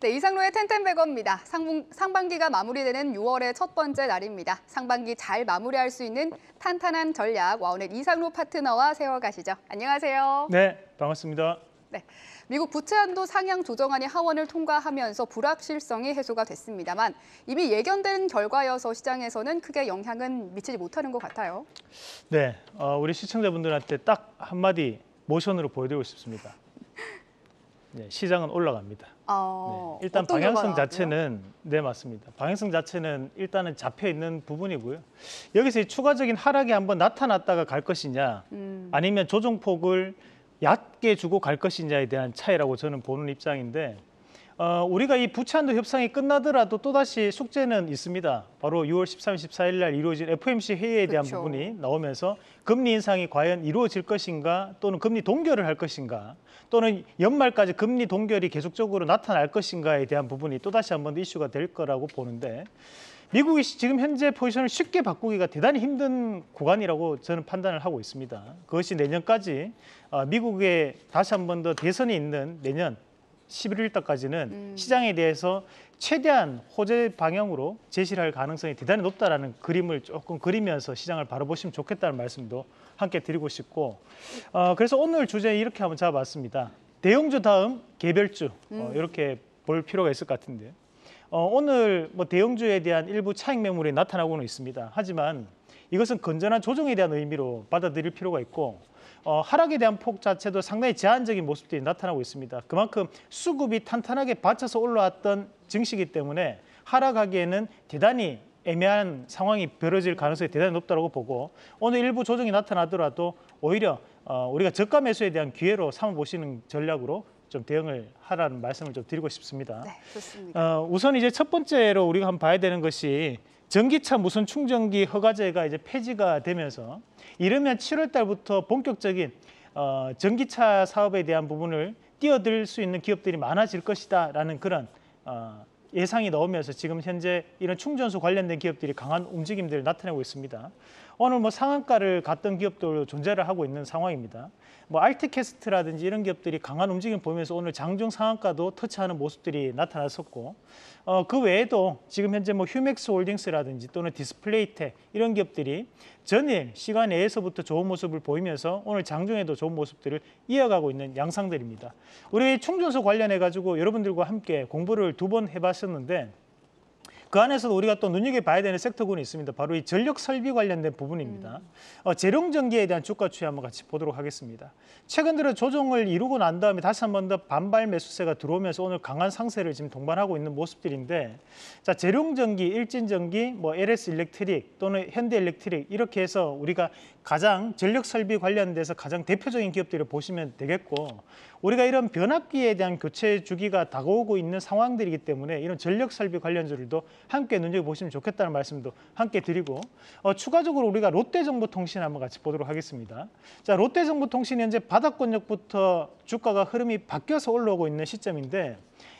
네, 이상로의 텐텐백업입니다상반기가 마무리되는 6월의 첫 번째 날입니다. 상반기 잘 마무리할 수 있는 탄탄한 전략 와우의 이상로 파트너와 세워가시죠. 안녕하세요. 네, 반갑습니다. 네. 미국 부채한도 상향 조정안이 하원을 통과하면서 불확실성이 해소가 됐습니다만 이미 예견된 결과여서 시장에서는 크게 영향은 미치지 못하는 것 같아요. 네, 어, 우리 시청자분들한테 딱 한마디 모션으로 보여드리고 싶습니다. 네, 시장은 올라갑니다. 아, 네, 일단 방향성 자체는 네 맞습니다. 방향성 자체는 일단은 잡혀 있는 부분이고요. 여기서 추가적인 하락이 한번 나타났다가 갈 것이냐, 음. 아니면 조정폭을 얕게 주고 갈 것이냐에 대한 차이라고 저는 보는 입장인데 어, 우리가 이 부채한도 협상이 끝나더라도 또다시 숙제는 있습니다. 바로 6월 13일, 14일 날이루어진 FOMC 회의에 대한 그렇죠. 부분이 나오면서 금리 인상이 과연 이루어질 것인가 또는 금리 동결을 할 것인가 또는 연말까지 금리 동결이 계속적으로 나타날 것인가에 대한 부분이 또다시 한 번 더 이슈가 될 거라고 보는데 미국이 지금 현재 포지션을 쉽게 바꾸기가 대단히 힘든 구간이라고 저는 판단을 하고 있습니다. 그것이 내년까지 어, 미국의 다시 한 번 더 대선이 있는 내년 1 1일까지는 음. 시장에 대해서 최대한 호재 방향으로 제시를 할 가능성이 대단히 높다라는 그림을 조금 그리면서 시장을 바라 보시면 좋겠다는 말씀도 함께 드리고 싶고 어, 그래서 오늘 주제 이렇게 한번 잡아봤습니다. 대형주 다음 개별주 어, 음. 이렇게 볼 필요가 있을 것 같은데 어, 오늘 뭐 대형주에 대한 일부 차익 매물이 나타나고는 있습니다. 하지만 이것은 건전한 조정에 대한 의미로 받아들일 필요가 있고 어, 하락에 대한 폭 자체도 상당히 제한적인 모습들이 나타나고 있습니다. 그만큼 수급이 탄탄하게 받쳐서 올라왔던 증시이기 때문에 하락하기에는 대단히 애매한 상황이 벌어질 가능성이 대단히 높다고 보고 오늘 일부 조정이 나타나더라도 오히려 어, 우리가 저가 매수에 대한 기회로 삼아보시는 전략으로 좀 대응을 하라는 말씀을 좀 드리고 싶습니다. 네, 좋습니다. 어, 우선 이제 첫 번째로 우리가 한번 봐야 되는 것이 전기차 무선 충전기 허가제가 이제 폐지가 되면서 이르면 7월 달부터 본격적인 어, 전기차 사업에 대한 부분을 뛰어들 수 있는 기업들이 많아질 것이다라는 그런 어, 예상이 나오면서 지금 현재 이런 충전소 관련된 기업들이 강한 움직임들을 나타내고 있습니다. 오늘 뭐 상한가를 갔던 기업들 존재를 하고 있는 상황입니다. 뭐 알트캐스트라든지 이런 기업들이 강한 움직임 보면서 이 오늘 장중 상한가도 터치하는 모습들이 나타났었고 어, 그 외에도 지금 현재 뭐 휴맥스 홀딩스라든지 또는 디스플레이텍 이런 기업들이 전일 시간 내에서부터 좋은 모습을 보이면서 오늘 장중에도 좋은 모습들을 이어가고 있는 양상들입니다. 우리 충전소 관련해 가지고 여러분들과 함께 공부를 두 번 해봤었는데 그 안에서도 우리가 또 눈여겨봐야 되는 섹터군이 있습니다. 바로 이 전력 설비 관련된 부분입니다. 음. 어, 재룡전기에 대한 주가 추이 한번 같이 보도록 하겠습니다. 최근 들어 조정을 이루고 난 다음에 다시 한 번 더 반발 매수세가 들어오면서 오늘 강한 상세를 지금 동반하고 있는 모습들인데 자 재룡전기, 일진전기, 뭐 LS 일렉트릭 또는 현대 일렉트릭 이렇게 해서 우리가 가장 전력 설비 관련돼서 가장 대표적인 기업들을 보시면 되겠고 우리가 이런 변압기에 대한 교체 주기가 다가오고 있는 상황들이기 때문에 이런 전력 설비 관련주들도 함께 눈여겨보시면 좋겠다는 말씀도 함께 드리고 어, 추가적으로 우리가 롯데정보통신 한번 같이 보도록 하겠습니다. 자, 롯데정보통신 현재 바닥권역부터 주가가 흐름이 바뀌어서 올라오고 있는 시점인데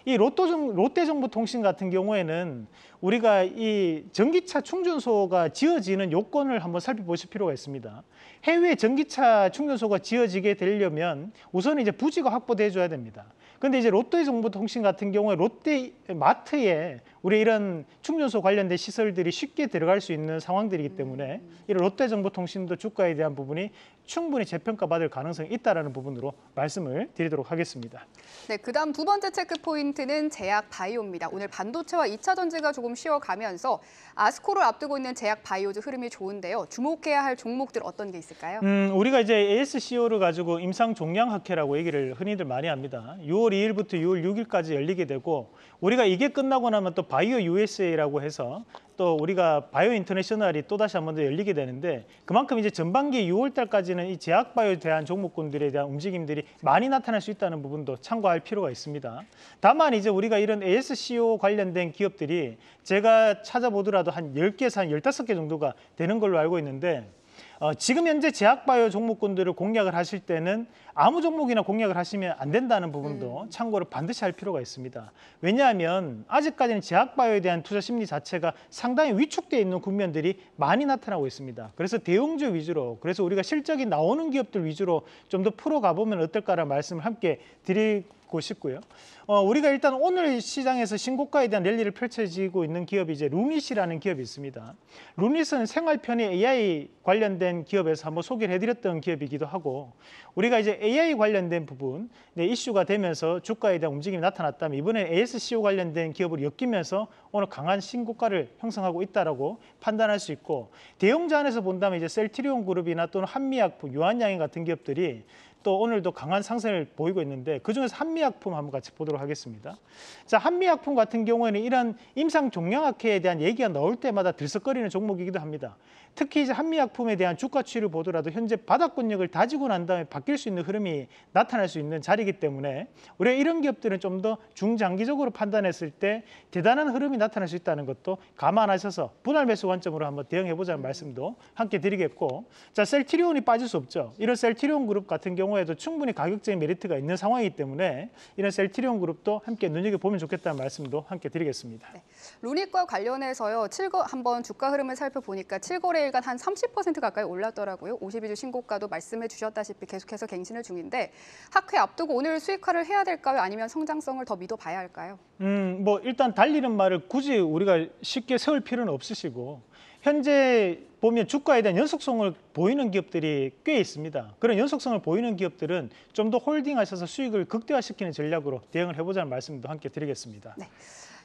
이 로또 정, 롯데정보통신 같은 경우에는 우리가 이 전기차 충전소가 지어지는 요건을 한번 살펴보실 필요가 있습니다. 해외 전기차 충전소가 지어지게 되려면 우선 이제 부지가 확보돼 줘야 됩니다. 근데 이제 롯데정보통신 같은 경우에 롯데 마트에 우리 이런 충전소 관련된 시설들이 쉽게 들어갈 수 있는 상황들이기 때문에 이런 롯데정보통신도 주가에 대한 부분이 충분히 재평가받을 가능성이 있다는 부분으로 말씀을 드리도록 하겠습니다. 네, 그다음 두 번째 체크 포인트는 제약 바이오입니다. 오늘 반도체와 2차 전지가 조금 쉬어가면서 아스코를 앞두고 있는 제약 바이오즈 흐름이 좋은데요. 주목해야 할 종목들 어떤 게 있을까요? 음, 우리가 이제 ASCO를 가지고 임상 종양 학회라고 얘기를 흔히들 많이 합니다. 6월 2일부터 6월 6일까지 열리게 되고 우리가 이게 끝나고 나면 또 바이오 USA라고 해서 또 우리가 바이오 인터내셔널이 또 다시 한 번 더 열리게 되는데 그만큼 이제 전반기 6월달까지는 이 제약 바이오에 대한 종목군들에 대한 움직임들이 많이 나타날 수 있다는 부분도 참고할 필요가 있습니다. 다만 이제 우리가 이런 ASCO 관련된 기업들이 제가 찾아보더라도 한 10개에서 한 15개 정도가 되는 걸로 알고 있는데 어, 지금 현재 제약바이오 종목군들을 공략을 하실 때는 아무 종목이나 공략을 하시면 안 된다는 부분도 음. 참고를 반드시 할 필요가 있습니다. 왜냐하면 아직까지는 제약바이오에 대한 투자 심리 자체가 상당히 위축되어 있는 국면들이 많이 나타나고 있습니다. 그래서 대응주 위주로 그래서 우리가 실적이 나오는 기업들 위주로 좀 더 풀어가보면 어떨까라는 말씀을 함께 드릴 짚고 싶고요. 어, 우리가 일단 오늘 시장에서 신고가에 대한 랠리를 펼쳐지고 있는 기업이 이제 루닛이라는 기업이 있습니다. 루닛은 생활편의 AI 관련된 기업에서 한번 소개를 해드렸던 기업이기도 하고 우리가 이제 AI 관련된 부분 네, 이슈가 되면서 주가에 대한 움직임이 나타났다면 이번에 ASCO 관련된 기업을 엮이면서 오늘 강한 신고가를 형성하고 있다라고 판단할 수 있고 대형자 안에서 본다면 이제 셀트리온 그룹이나 또는 한미약품, 유한양인 같은 기업들이 또 오늘도 강한 상승을 보이고 있는데 그중에서 한미약품 한번 같이 보도록 하겠습니다. 자, 한미약품 같은 경우에는 이런 임상 종양학회에 대한 얘기가 나올 때마다 들썩거리는 종목이기도 합니다. 특히 이제 한미약품에 대한 주가 추이를 보더라도 현재 바닥권력을 다지고 난 다음에 바뀔 수 있는 흐름이 나타날 수 있는 자리이기 때문에 우리가 이런 기업들은 좀 더 중장기적으로 판단했을 때 대단한 흐름이 나타날 수 있다는 것도 감안하셔서 분할 매수 관점으로 한번 대응해보자는 말씀도 함께 드리겠고 자 셀트리온이 빠질 수 없죠. 이런 셀트리온 그룹 같은 경우 경우에도 충분히 가격적인 메리트가 있는 상황이기 때문에 이런 셀트리온 그룹도 함께 눈여겨보면 좋겠다는 말씀도 함께 드리겠습니다. 네. 론익과 관련해서요. 7거 한번 주가 흐름을 살펴보니까 7거래일간 한 30% 가까이 올랐더라고요. 52주 신고가도 말씀해 주셨다시피 계속해서 갱신을 중인데 학회 앞두고 오늘 수익화를 해야 될까요? 아니면 성장성을 더 믿어봐야 할까요? 음, 뭐 일단 달리는 말을 굳이 우리가 쉽게 세울 필요는 없으시고 현재 보면 주가에 대한 연속성을 보이는 기업들이 꽤 있습니다. 그런 연속성을 보이는 기업들은 좀 더 홀딩하셔서 수익을 극대화시키는 전략으로 대응을 해보자는 말씀도 함께 드리겠습니다. 네.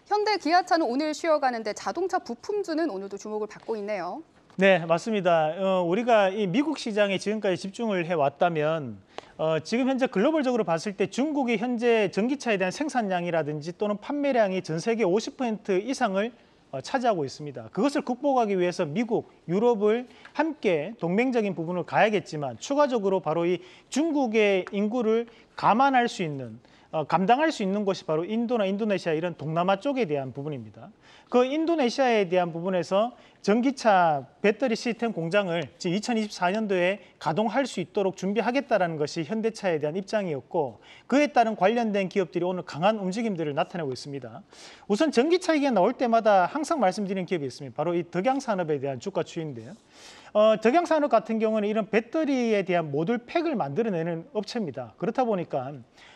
현대 기아차는 오늘 쉬어가는데 자동차 부품주는 오늘도 주목을 받고 있네요. 네, 맞습니다. 어, 우리가 이 미국 시장에 지금까지 집중을 해왔다면 어, 지금 현재 글로벌적으로 봤을 때 중국이 현재 전기차에 대한 생산량이라든지 또는 판매량이 전 세계 50% 이상을 어, 차지하고 있습니다. 그것을 극복하기 위해서 미국, 유럽을 함께 동맹적인 부분을 가야겠지만 추가적으로 바로 이 중국의 인구를 감안할 수 있는 어, 감당할 수 있는 곳이 바로 인도나 인도네시아 이런 동남아 쪽에 대한 부분입니다. 그 인도네시아에 대한 부분에서 전기차 배터리 시스템 공장을 2024년도에 가동할 수 있도록 준비하겠다는 것이 현대차에 대한 입장이었고 그에 따른 관련된 기업들이 오늘 강한 움직임들을 나타내고 있습니다. 우선 전기차 얘기가 나올 때마다 항상 말씀드리는 기업이 있습니다. 바로 이 덕양산업에 대한 주가 추인데요. 이 어, 덕양산업 같은 경우는 이런 배터리에 대한 모듈 팩을 만들어내는 업체입니다. 그렇다 보니까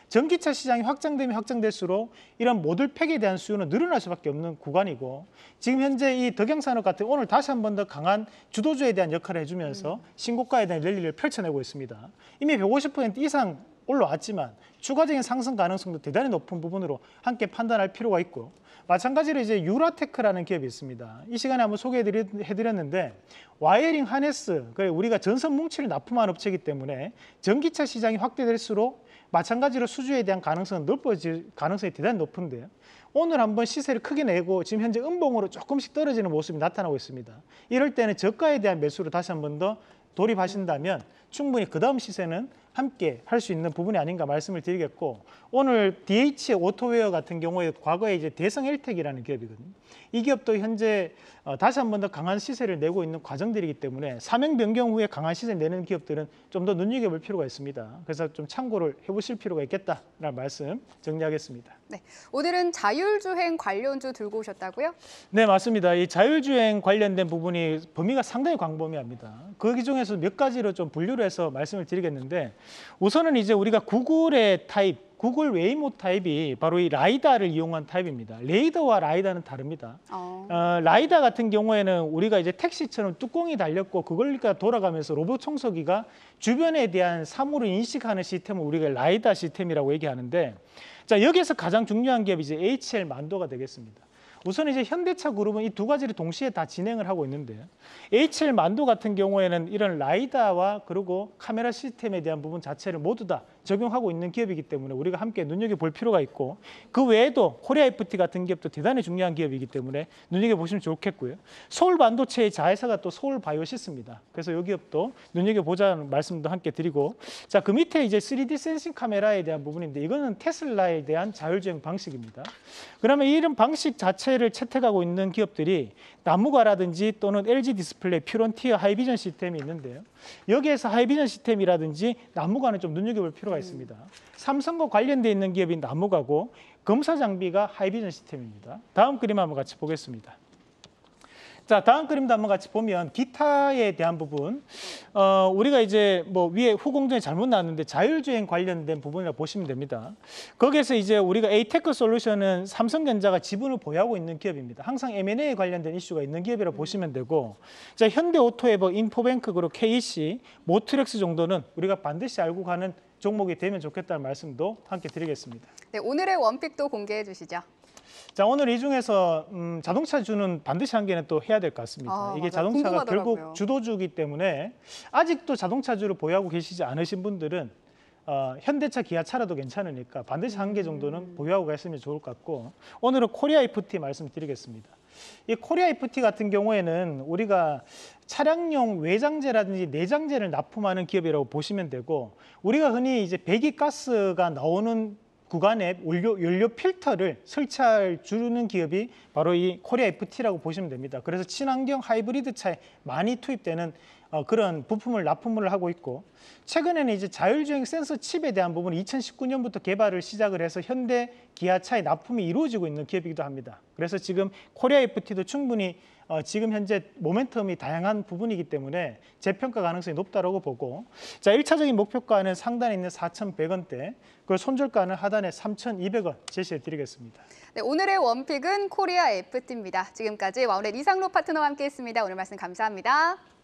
전기차 시장이 확장되면 확장될수록 이런 모듈팩에 대한 수요는 늘어날 수밖에 없는 구간이고 지금 현재 이덕영산업 같은 오늘 다시 한 번 더 강한 주도주에 대한 역할을 해주면서 음. 신고가에 대한 랠리를 펼쳐내고 있습니다. 이미 150% 이상 올라왔지만 추가적인 상승 가능성도 대단히 높은 부분으로 함께 판단할 필요가 있고 마찬가지로 이제 유라테크라는 기업이 있습니다. 이 시간에 한번 소개해드렸는데 와이어링 하네스, 우리가 전선 뭉치를 납품한 업체이기 때문에 전기차 시장이 확대될수록 마찬가지로 수주에 대한 가능성은 높아질 가능성이 대단히 높은데 요 오늘 한번 시세를 크게 내고 지금 현재 음봉으로 조금씩 떨어지는 모습이 나타나고 있습니다. 이럴 때는 저가에 대한 매수로 다시 한번 더 돌입하신다면 충분히 그 다음 시세는 함께 할 수 있는 부분이 아닌가 말씀을 드리겠고 오늘 DH 오토웨어 같은 경우에 과거에 이제 대성 일텍이라는 기업이거든요. 이 기업도 현재 어, 다시 한번 더 강한 시세를 내고 있는 과정들이기 때문에 사명 변경 후에 강한 시세를 내는 기업들은 좀 더 눈여겨볼 필요가 있습니다. 그래서 좀 참고를 해보실 필요가 있겠다라는 말씀 정리하겠습니다. 네, 오늘은 자율주행 관련주 들고 오셨다고요? 네, 맞습니다. 이 자율주행 관련된 부분이 범위가 상당히 광범위합니다. 거기 그 중에서 몇 가지로 좀 분류를 해서 말씀을 드리겠는데 우선은 이제 우리가 구글의 타입, 구글 웨이모 타입이 바로 이 라이다를 이용한 타입입니다. 레이더와 라이다는 다릅니다. 어. 어, 라이다 같은 경우에는 우리가 이제 택시처럼 뚜껑이 달렸고 그걸 돌아가면서 로봇 청소기가 주변에 대한 사물을 인식하는 시스템을 우리가 라이다 시스템이라고 얘기하는데 자 여기에서 가장 중요한 게 이제 HL 만도가 되겠습니다. 우선 이제 현대차 그룹은 이 두 가지를 동시에 다 진행을 하고 있는데 HL 만두 같은 경우에는 이런 라이다와 그리고 카메라 시스템에 대한 부분 자체를 모두 다 적용하고 있는 기업이기 때문에 우리가 함께 눈여겨볼 필요가 있고 그 외에도 코리아 FT 같은 기업도 대단히 중요한 기업이기 때문에 눈여겨보시면 좋겠고요. 서울 반도체의 자회사가 또 서울 바이오시스입니다. 그래서 이 기업도 눈여겨보자는 말씀도 함께 드리고 자, 그 밑에 이제 3D 센싱 카메라에 대한 부분인데 이거는 테슬라에 대한 자율주행 방식입니다. 그러면 이런 방식 자체를 채택하고 있는 기업들이 나무가라든지 또는 LG 디스플레이, 퓨런티어, 하이비전 시스템이 있는데요. 여기에서 하이비전 시스템이라든지 나무가는 좀 눈여겨볼 필요가 기업가 있습니다. 삼성과 관련돼 있는 기업이 나무가고 검사 장비가 하이비전 시스템입니다. 다음 그림 한번 같이 보겠습니다. 자, 다음 그림도 한번 같이 보면 기타에 대한 부분, 어, 우리가 이제 뭐 위에 후공정이 잘못 나왔는데 자율주행 관련된 부분이라 보시면 됩니다. 거기에서 이제 우리가 에이테크 솔루션은 삼성전자가 지분을 보유하고 있는 기업입니다. 항상 m a 관련된 이슈가 있는 기업이라 보시면 되고, 자, 현대오토에버, 인포뱅크 그룹 KEC, 모트렉스 정도는 우리가 반드시 알고 가는 종목이 되면 좋겠다는 말씀도 함께 드리겠습니다. 네, 오늘의 원픽도 공개해 주시죠. 자 오늘 이 중에서 음, 자동차 주는 반드시 한 개는 또 해야 될 것 같습니다. 아, 이게 맞아. 자동차가 궁금하더라고요. 결국 주도주기 때문에 아직도 자동차주를 보유하고 계시지 않으신 분들은 어, 현대차, 기아차라도 괜찮으니까 반드시 한 개 정도는 음. 보유하고 가시면 좋을 것 같고 오늘은 코리아 FT 말씀드리겠습니다. 이 코리아 FT 같은 경우에는 우리가 차량용 외장재라든지 내장재를 납품하는 기업이라고 보시면 되고 우리가 흔히 이제 배기가스가 나오는 구간에 연료, 연료 필터를 설치할 주는 기업이 바로 이 코리아 FT라고 보시면 됩니다. 그래서 친환경 하이브리드 차에 많이 투입되는 어, 그런 부품을 납품을 하고 있고 최근에는 이제 자율주행 센서 칩에 대한 부분은 2019년부터 개발을 시작을 해서 현대 기아차의 납품이 이루어지고 있는 기업이기도 합니다. 그래서 지금 코리아 FT도 충분히 어, 지금 현재 모멘텀이 다양한 부분이기 때문에 재평가 가능성이 높다고 보고 자 1차적인 목표가는 상단에 있는 4,100원대 그리고 손절가는 하단에 3,200원 제시해 드리겠습니다. 네, 오늘의 원픽은 코리아 FT입니다. 지금까지 와우의 이상로 파트너와 함께했습니다. 오늘 말씀 감사합니다.